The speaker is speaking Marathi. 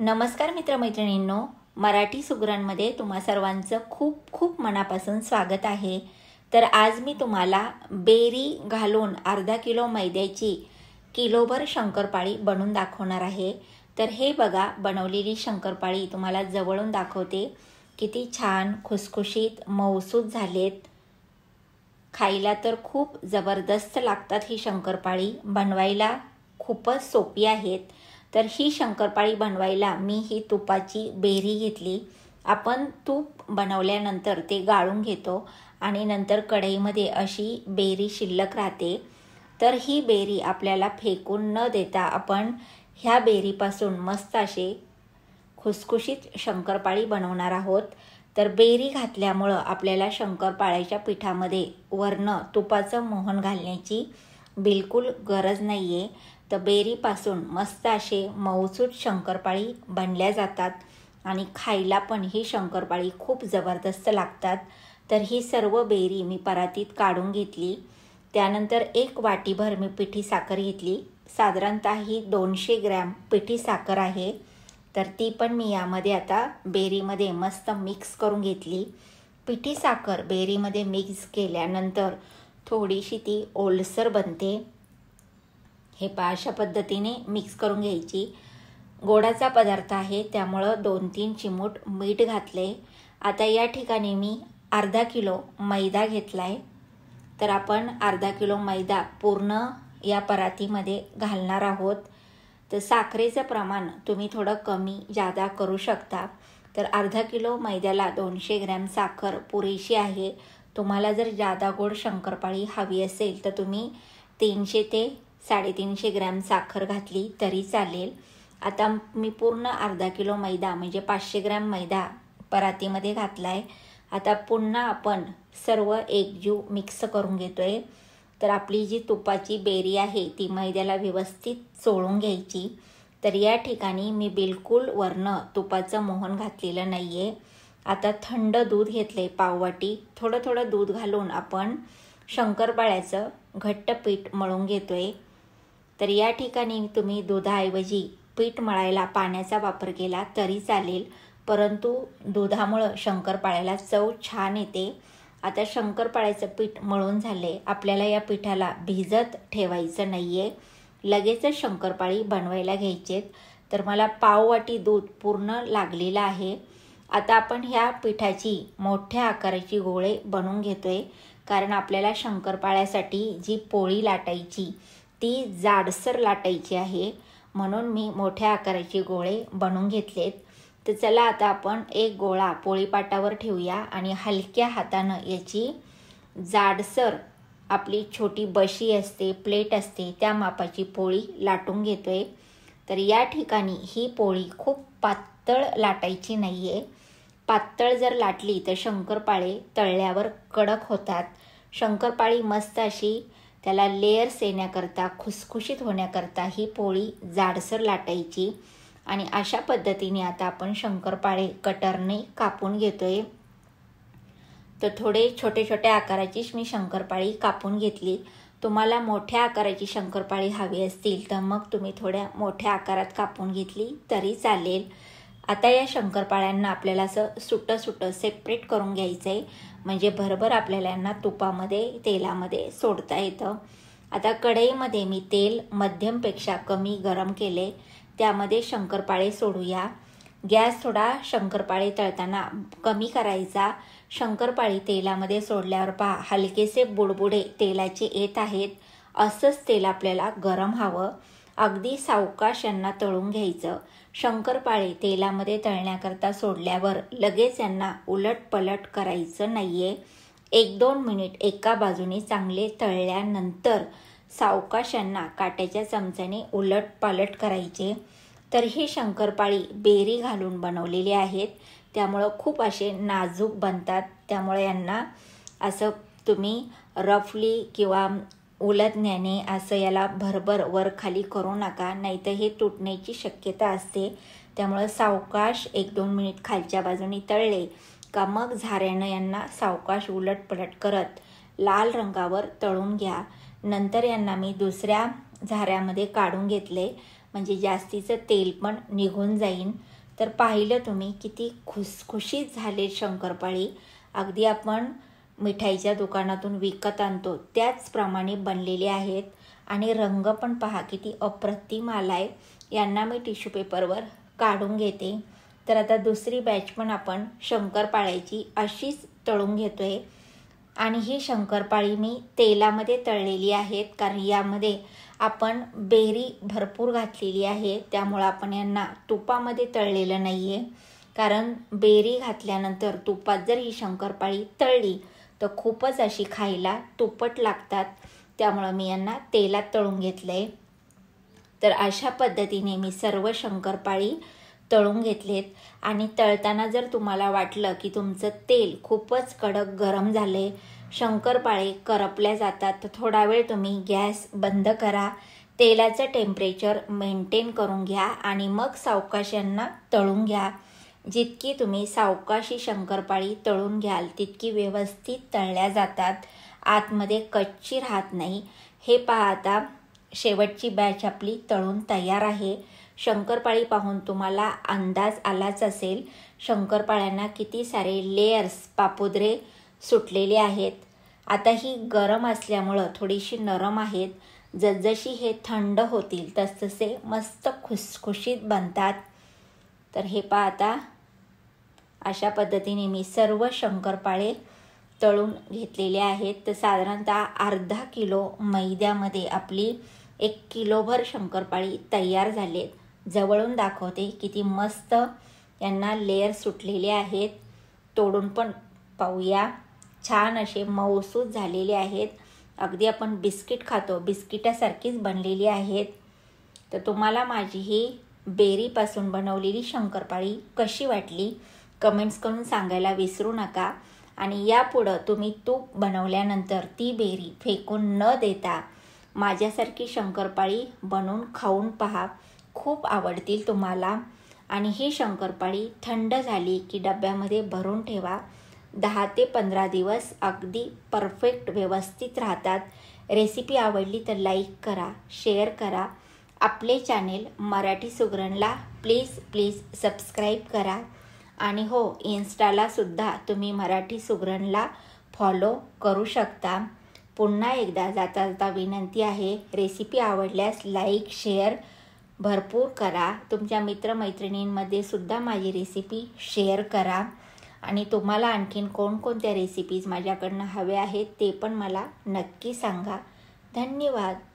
नमस्कार मित्रमैत्रिणींनो मराठी सुगरांमध्ये तुम्हा सर्वांचं खूप खूप मनापासून स्वागत आहे तर आज मी तुम्हाला बेरी घालून अर्धा किलो मैद्याची किलोभर शंकरपाळी बनवून दाखवणार आहे तर हे बघा बनवलेली शंकरपाळी तुम्हाला जवळून दाखवते किती छान खुसखुशीत मौसूद झालेत खायला तर खूप जबरदस्त लागतात ही शंकरपाळी बनवायला खूपच सोपी आहेत तर ही शंकरपाळी बनवायला मी ही तुपाची बेरी घेतली आपण तूप बनवल्यानंतर ते गाळून घेतो आणि नंतर कढईमध्ये अशी बेरी शिल्लक राहते तर ही बेरी आपल्याला फेकून न देता आपण ह्या बेरीपासून मस्त असे खुसखुशीत शंकरपाळी बनवणार आहोत तर बेरी घातल्यामुळं आपल्याला शंकरपाळ्याच्या पिठामध्ये वरनं तुपाचं मोहन घालण्याची बिलकुल गरज नाही आहे तर बेरीपासून मस्त असे मऊसूद शंकरपाळी बनल्या जातात आणि खायला पण ही शंकरपाळी खूप जबरदस्त लागतात तर ही सर्व बेरी मी परातीत काढून घेतली त्यानंतर एक वाटीभर मी पिठी साखर घेतली साधारणतः ही दोनशे ग्रॅम पिठी साखर आहे तर ती पण मी यामध्ये आता बेरीमध्ये मस्त मिक्स करून घेतली पिठी साखर बेरीमध्ये मिक्स केल्यानंतर थोडीशी ती ओलसर बनते हे पा अशा पद्धतीने मिक्स करून घ्यायची गोडाचा पदार्थ आहे त्यामुळं दोन तीन चिमूट मीठ घातले आता या ठिकाणी मी अर्धा किलो मैदा घेतला आहे तर आपण अर्धा किलो मैदा पूर्ण या परातीमध्ये घालणार आहोत तर साखरेचं प्रमाण तुम्ही थोडं कमी जादा करू शकता तर अर्धा किलो मैद्याला दोनशे ग्रॅम साखर पुरेशी आहे तुम्हाला जर जादा गोड शंकरपाळी हवी असेल तर तुम्ही तीनशे ते साडेतीनशे ग्रॅम साखर घातली तरी चालेल आता मी पूर्ण अर्धा किलो मैदा म्हणजे पाचशे ग्रॅम मैदा परातीमध्ये घातला आहे आता पुन्हा आपण सर्व एकजीव मिक्स करून घेतो आहे तर आपली जी तुपाची बेरी आहे ती मैद्याला व्यवस्थित चोळून घ्यायची तर या ठिकाणी मी बिलकुल वरनं तुपाचं मोहन घातलेलं नाही आहे आता थंड दूध घेतलं आहे पाववाटी थोडं थोडं दूध घालून आपण शंकरपाळ्याचं घट्ट पीठ मळून घेतो आहे तर या ठिकाणी तुम्ही दुधाऐवजी पीठ मळायला पाण्याचा वापर केला तरी चालेल परंतु दुधामुळं शंकरपाळ्याला चव छान येते आता शंकरपाळ्याचं पीठ मळून झाले आपल्याला या पिठाला भिजत ठेवायचं नाही आहे लगेचच शंकरपाळी बनवायला घ्यायचेत तर मला पाव वाटी दूध पूर्ण लागलेलं आहे आता आपण ह्या पिठाची मोठ्या आकाराची गोळे बनवून घेतोय कारण आपल्याला शंकरपाळ्यासाठी जी पोळी लाटायची ती जाडसर लाटायची आहे म्हणून मी मोठ्या आकाराचे गोळे बनवून घेतलेत तर चला आता आपण एक गोळा पोळीपाटावर ठेवूया आणि हलक्या हातानं याची जाडसर आपली छोटी बशी असते प्लेट असते त्या मापाची पोळी लाटून घेतोय तर या ठिकाणी ही पोळी खूप पातळ लाटायची नाही आहे पातळ जर लाटली तर शंकरपाळे तळल्यावर कडक होतात शंकरपाळी मस्त अशी त्याला लेयर्स येण्याकरता खुसखुशीत होण्याकरता ही पोळी जाडसर लाटायची आणि अशा पद्धतीने आता आपण शंकरपाळे कटरने कापून घेतोय तर थोडे छोटे छोट्या आकाराचीच मी शंकरपाळी कापून घेतली तुम्हाला मोठ्या आकाराची शंकरपाळी हवी असतील तर मग तुम्ही थोड्या मोठ्या आकारात कापून घेतली तरी चालेल आता या शंकरपाळ्यांना आपल्याला असं सुटं सुटं सेपरेट करून घ्यायचं आहे म्हणजे भरभर आपल्याला यांना तुपामध्ये तेलामध्ये सोडता येतं आता कढईमध्ये मी तेल मध्यमपेक्षा कमी गरम केले त्यामध्ये शंकरपाळे सोडूया गॅस थोडा शंकरपाळे तळताना कमी करायचा शंकरपाळी तेलामध्ये सोडल्यावर पहा हलकेसे बुडबुडे तेलाचे येत आहेत असंच तेल आपल्याला गरम हवं अगदी सावकाश यांना तळून घ्यायचं शंकरपाळी तेलामध्ये तळण्याकरता सोडल्यावर लगेच यांना उलट पलट करायचं नाही आहे एक दोन मिनिट एका बाजूने चांगले तळल्यानंतर सावकाश यांना काट्याच्या चमच्याने पलट करायचे तर हे शंकरपाळी बेरी घालून बनवलेली आहेत त्यामुळं खूप असे नाजूक बनतात त्यामुळे यांना असं तुम्ही रफली किंवा असं याला भरभर वर खाली करू नका नाहीतर हे तुटण्याची शक्यता असते त्यामुळं सावकाश एक दोन मिनिट खालच्या बाजूनी तळले का मग झाऱ्यानं यांना सावकाश उलट पलट करत लाल रंगावर तळून घ्या नंतर यांना मी दुसऱ्या झाऱ्यामध्ये काढून घेतले म्हणजे जास्तीचं तेल पण निघून जाईन तर पाहिलं तुम्ही किती खुसखुशीत झाले शंकरपाळी अगदी आपण मिठाईच्या दुकानातून विकत आणतो त्याचप्रमाणे बनलेले आहेत आणि रंग पण पहा किती अप्रतिम आला आहे यांना मी टिश्यू पेपरवर काढून घेते तर आता दुसरी बॅच पण आपण शंकरपाळ्याची अशीच तळून घेतो आहे आणि ही शंकरपाळी मी तेलामध्ये तळलेली आहेत कारण यामध्ये आपण बेरी भरपूर घातलेली आहे त्यामुळं आपण यांना तुपामध्ये तळलेलं नाही आहे कारण बेरी घातल्यानंतर तुपात जर ही शंकरपाळी तळली तर खूपच अशी खायला तुपट लागतात त्यामुळं मी यांना तेलात तळून घेतलं आहे तर अशा पद्धतीने मी सर्व शंकरपाळी तळून घेतलेत आणि तळताना जर तुम्हाला वाटलं की तुमचं तेल खूपच कडक गरम झाले शंकरपाळे करपल्या जातात तर थोडा वेळ तुम्ही गॅस बंद करा तेलाचं टेम्परेचर मेंटेन करून घ्या आणि मग सावकाश यांना तळून घ्या जितकी तुम्ही सावकाशी शंकरपाळी तळून घ्याल तितकी व्यवस्थित तळल्या जातात आतमध्ये कच्ची राहत नाही हे पाहता शेवटची बॅच आपली तळून तयार आहे शंकरपाळी पाहून तुम्हाला अंदाज आलाच असेल शंकरपाळ्यांना किती सारे लेयर्स पापुद्रे सुटलेले आहेत आता ही गरम असल्यामुळं थोडीशी नरम आहेत जसजशी हे थंड होतील तसतसे मस्त खुसखुशीत बनतात तर हे पाहता अशा पद्धतीने मी सर्व शंकरपाळे तळून घेतलेले आहेत तर साधारणतः अर्धा किलो मैद्यामध्ये आपली एक किलोभर शंकरपाळी तयार आहेत जवळून दाखवते किती मस्त यांना लेअर सुटलेले आहेत तोडून पण पाहूया छान असे मऊसूद झालेले आहेत अगदी आपण बिस्किट खातो बिस्किटासारखीच बनलेली आहेत तर तुम्हाला माझी ही बेरीपासून बनवलेली शंकरपाळी कशी वाटली कमेंट्स करून सांगायला विसरू नका आणि यापुढं तुम्ही तूप बनवल्यानंतर ती बेरी फेकून न देता माझ्यासारखी शंकरपाळी बनवून खाऊन पहा खूप आवडतील तुम्हाला आणि ही शंकरपाळी थंड झाली की डब्यामध्ये भरून ठेवा दहा ते पंधरा दिवस अगदी परफेक्ट व्यवस्थित राहतात रेसिपी आवडली तर लाईक करा शेअर करा आपले चॅनेल मराठी सुगरणला प्लीज प्लीज सबस्क्राईब करा आणि हो सुद्धा तुम्ही मराठी सुगरणला फॉलो करू शकता पुन्हा एकदा जाता जाता विनंती आहे रेसिपी आवडल्यास लाईक शेअर भरपूर करा तुमच्या मित्रमैत्रिणींमध्ये सुद्धा माझी रेसिपी शेअर करा आणि तुम्हाला आणखीन कोणकोणत्या रेसिपीज माझ्याकडनं हवे आहेत ते पण मला नक्की सांगा धन्यवाद